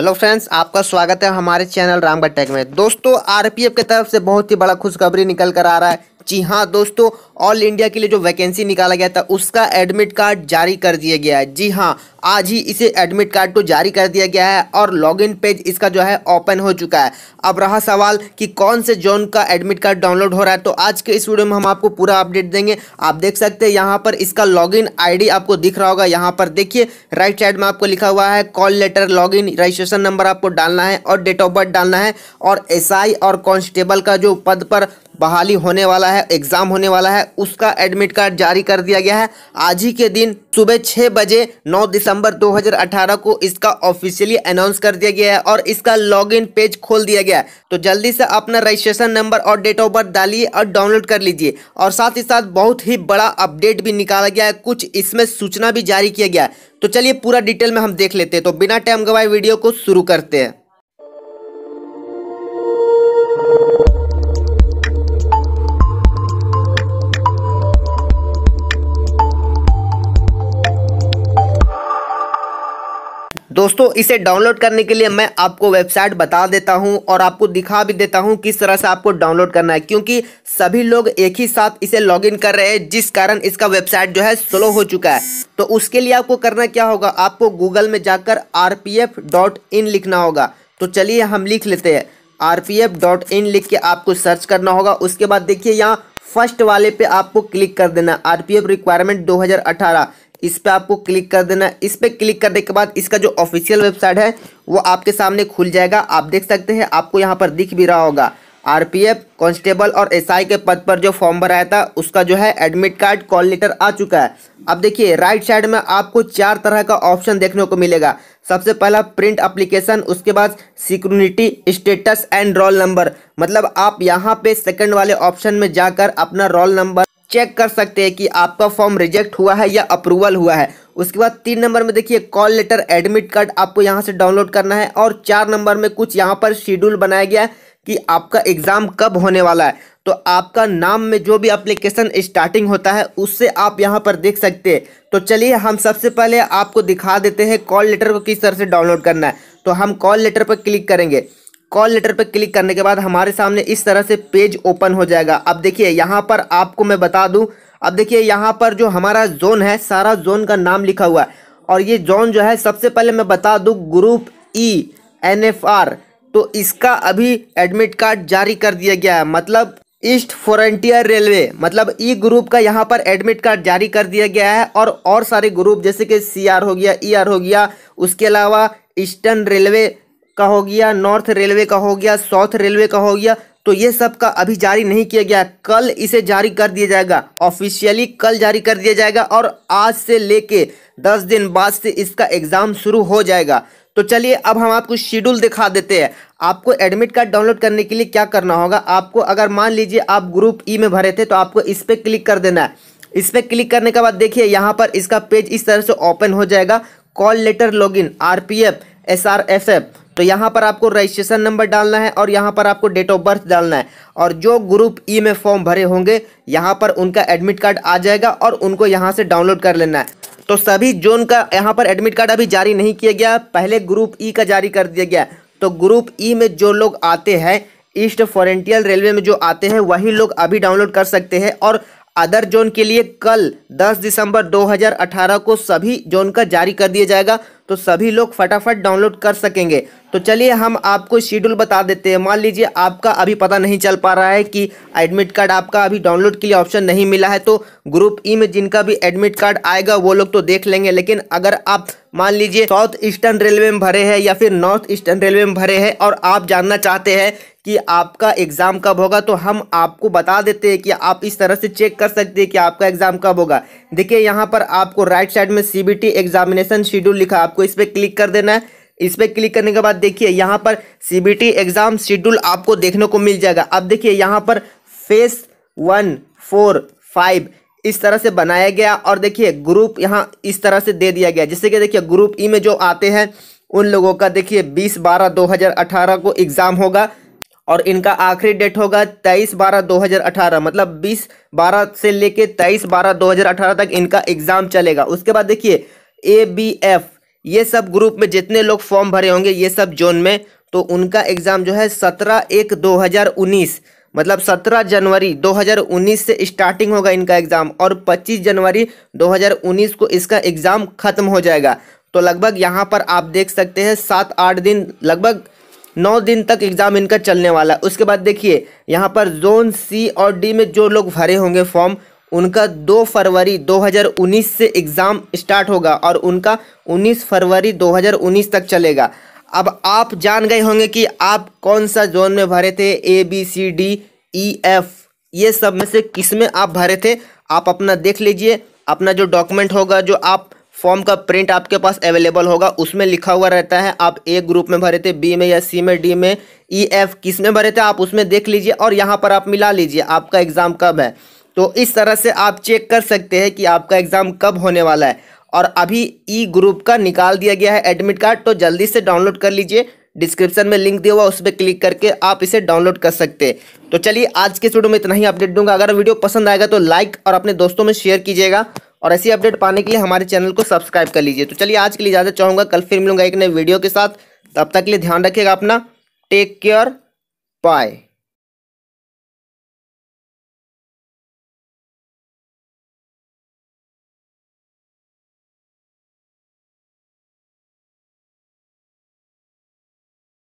hello friends आपका स्वागत है हमारे चैनल रामगढ़ टेक में दोस्तों आरपीएफ की तरफ से बहुत ही बड़ा खुशखबरी निकल कर आ रहा है जी हाँ दोस्तों ऑल इंडिया के लिए जो वैकेंसी निकाला गया था उसका एडमिट कार्ड जारी कर दिया गया है जी हाँ आज ही इसे एडमिट कार्ड को जारी कर दिया गया है और लॉगिन पेज इसका जो है ओपन हो चुका है अब रहा सवाल कि कौन से जोन का एडमिट कार्ड डाउनलोड हो रहा है तो आज के इस वीडियो में हम आपको पूरा अपडेट देंगे आप देख सकते हैं यहाँ पर इसका लॉगिन आईडी आपको दिख रहा होगा यहाँ पर देखिए राइट साइड में आपको लिखा हुआ है call letter log registration number आपको डालना है और डेट ऑफ बर्थ डालना है और एस और कॉन्स्टेबल का जो पद पर बहाली होने वाला है एग्ज़ाम होने वाला है उसका एडमिट कार्ड जारी कर दिया गया है आज ही के दिन सुबह छः बजे 9 दिसंबर 2018 को इसका ऑफिशियली अनाउंस कर दिया गया है और इसका लॉगिन पेज खोल दिया गया है तो जल्दी से अपना रजिस्ट्रेशन नंबर और डेट ऑफ बर्थ डालिए और डाउनलोड कर लीजिए और साथ ही साथ बहुत ही बड़ा अपडेट भी निकाला गया है कुछ इसमें सूचना भी जारी किया गया है तो चलिए पूरा डिटेल में हम देख लेते हैं तो बिना टाइम गवाए वीडियो को शुरू करते हैं दोस्तों इसे डाउनलोड करने के लिए मैं आपको वेबसाइट बता देता हूं और आपको दिखा भी देता हूं किस तरह से आपको डाउनलोड करना है क्योंकि सभी लोग एक ही साथ इसे लॉगिन कर रहे हैं जिस कारण इसका वेबसाइट जो है स्लो हो चुका है तो उसके लिए आपको करना क्या होगा आपको गूगल में जाकर आर लिखना होगा तो चलिए हम लिख लेते हैं आर लिख के आपको सर्च करना होगा उसके बाद देखिए यहाँ फर्स्ट वाले पे आपको क्लिक कर देना आरपीएफ रिक्वायरमेंट 2018 इस पर आपको क्लिक कर देना इस पर क्लिक करने के बाद इसका जो ऑफिशियल वेबसाइट है वो आपके सामने खुल जाएगा आप देख सकते हैं आपको यहाँ पर दिख भी रहा होगा आरपीएफ कांस्टेबल और एसआई के पद पर जो फॉर्म भराया था उसका जो है एडमिट कार्ड कॉल लेटर आ चुका है अब देखिए राइट साइड में आपको चार तरह का ऑप्शन देखने को मिलेगा सबसे पहला प्रिंट एप्लीकेशन उसके बाद security status and roll number मतलब आप यहाँ पे सेकंड वाले ऑप्शन में जाकर अपना रोल नंबर चेक कर सकते हैं कि आपका फॉर्म रिजेक्ट हुआ है या अप्रूवल हुआ है उसके बाद तीन नंबर में देखिए कॉल लेटर एडमिट कार्ड आपको यहाँ से डाउनलोड करना है और चार नंबर में कुछ यहाँ पर शेड्यूल बनाया गया है कि आपका एग्ज़ाम कब होने वाला है तो आपका नाम में जो भी अप्लीकेशन स्टार्टिंग होता है उससे आप यहाँ पर देख सकते हैं तो चलिए हम सबसे पहले आपको दिखा देते हैं कॉल लेटर को किस तरह से डाउनलोड करना है तो हम कॉल लेटर पर क्लिक करेंगे कॉल लेटर पर क्लिक करने के बाद हमारे सामने इस तरह से पेज ओपन हो जाएगा अब देखिए यहाँ पर आपको मैं बता दूँ अब देखिए यहाँ पर जो हमारा जोन है सारा जोन का नाम लिखा हुआ है और ये जोन जो है सबसे पहले मैं बता दूँ group E N F R तो इसका अभी एडमिट कार्ड जारी कर दिया गया है मतलब ईस्ट फ्रंटियर रेलवे मतलब ई ग्रुप का यहाँ पर एडमिट कार्ड जारी कर दिया गया है और और सारे ग्रुप जैसे कि सी आर हो गया ई आर हो गया उसके अलावा ईस्टर्न रेलवे का हो गया नॉर्थ रेलवे का हो गया साउथ रेलवे का हो गया तो ये सब का अभी जारी नहीं किया गया कल इसे जारी कर दिया जाएगा ऑफिशियली कल जारी कर दिया जाएगा और आज से लेके दस दिन बाद से इसका एग्ज़ाम शुरू हो जाएगा तो चलिए अब हम आपको शेड्यूल दिखा देते हैं आपको एडमिट कार्ड डाउनलोड करने के लिए क्या करना होगा आपको अगर मान लीजिए आप ग्रुप ई e में भरे थे तो आपको इस पर क्लिक कर देना है इस पर क्लिक करने के बाद देखिए यहाँ पर इसका पेज इस तरह से ओपन हो जाएगा call letter login RPF F तो यहाँ पर आपको रजिस्ट्रेशन नंबर डालना है और यहाँ पर आपको डेट ऑफ बर्थ डालना है और जो ग्रुप ई e में फॉर्म भरे होंगे यहाँ पर उनका एडमिट कार्ड आ जाएगा और उनको यहाँ से डाउनलोड कर लेना है तो सभी जोन का यहाँ पर एडमिट कार्ड अभी जारी नहीं किया गया पहले ग्रुप ई e का जारी कर दिया गया तो ग्रुप ई e में जो लोग आते हैं ईस्ट फॉरेंटियल रेलवे में जो आते हैं वही लोग अभी डाउनलोड कर सकते हैं और अदर जोन के लिए कल 10 दिसंबर 2018 को सभी जोन का जारी कर दिया जाएगा तो सभी लोग फटाफट डाउनलोड कर सकेंगे तो चलिए हम आपको शेड्यूल बता देते हैं मान लीजिए आपका अभी पता नहीं चल पा रहा है कि एडमिट कार्ड आपका अभी डाउनलोड के लिए ऑप्शन नहीं मिला है तो ग्रुप ई e में जिनका भी एडमिट कार्ड आएगा वो लोग तो देख लेंगे लेकिन अगर आप मान लीजिए साउथ ईस्टर्न रेलवे में भरे हैं या फिर नॉर्थ ईस्टर्न रेलवे में भरे हैं और आप जानना चाहते हैं कि आपका एग्ज़ाम कब होगा तो हम आपको बता देते हैं कि आप इस तरह से चेक कर सकते हैं कि आपका एग्ज़ाम कब होगा देखिए यहाँ पर आपको राइट साइड में सी एग्जामिनेशन शेड्यूल लिखा आपको इस पर क्लिक कर देना है इस पर क्लिक करने के बाद देखिए यहाँ पर सी एग्ज़ाम शेड्यूल आपको देखने को मिल जाएगा अब देखिए यहाँ पर फेस वन फोर फाइव इस तरह से बनाया गया और देखिए ग्रुप यहाँ इस तरह से दे दिया गया जैसे कि देखिए ग्रुप ई e में जो आते हैं उन लोगों का देखिए बीस बारह दो हज़ार अठारह को एग्ज़ाम होगा और इनका आखिरी डेट होगा तेईस बारह दो हज़ार अठारह मतलब बीस बारह से लेके तेईस बारह दो हज़ार अठारह तक इनका एग्ज़ाम चलेगा उसके बाद देखिए ए बी एफ़ ये सब ग्रुप में जितने लोग फॉर्म भरे होंगे ये सब जोन में तो उनका एग्ज़ाम जो है सत्रह एक दो हज़ार उन्नीस मतलब सत्रह जनवरी दो हज़ार उन्नीस से स्टार्टिंग होगा इनका एग्ज़ाम और पच्चीस जनवरी दो हज़ार उन्नीस को इसका एग्ज़ाम ख़त्म हो जाएगा तो लगभग यहाँ पर आप देख सकते हैं सात आठ दिन लगभग नौ दिन तक एग्ज़ाम इनका चलने वाला है उसके बाद देखिए यहाँ पर जोन सी और डी में जो लोग भरे होंगे फॉर्म उनका 2 फरवरी 2019 से एग्ज़ाम स्टार्ट होगा और उनका 19 फरवरी 2019 तक चलेगा अब आप जान गए होंगे कि आप कौन सा जोन में भरे थे A B C D E F ये सब में से किस में आप भरे थे आप अपना देख लीजिए अपना जो डॉक्यूमेंट होगा जो आप फॉर्म का प्रिंट आपके पास अवेलेबल होगा उसमें लिखा हुआ रहता है आप ए ग्रुप में भरे थे बी में या सी में डी में ई e, एफ किस में भरे थे आप उसमें देख लीजिए और यहाँ पर आप मिला लीजिए आपका एग्ज़ाम कब है तो इस तरह से आप चेक कर सकते हैं कि आपका एग्ज़ाम कब होने वाला है और अभी ई ग्रुप का निकाल दिया गया है एडमिट कार्ड तो जल्दी से डाउनलोड कर लीजिए डिस्क्रिप्शन में लिंक दिया हुआ उस पर क्लिक करके आप इसे डाउनलोड कर सकते हैं तो चलिए आज के वीडियो में इतना ही अपडेट दूंगा अगर वीडियो पसंद आएगा तो लाइक और अपने दोस्तों में शेयर कीजिएगा और ऐसी अपडेट पाने के लिए हमारे चैनल को सब्सक्राइब कर लीजिए तो चलिए आज के लिए ज़्यादा चाहूँगा कल फिर मिलूंगा एक नए वीडियो के साथ तब तक के लिए ध्यान रखिएगा अपना टेक केयर बाय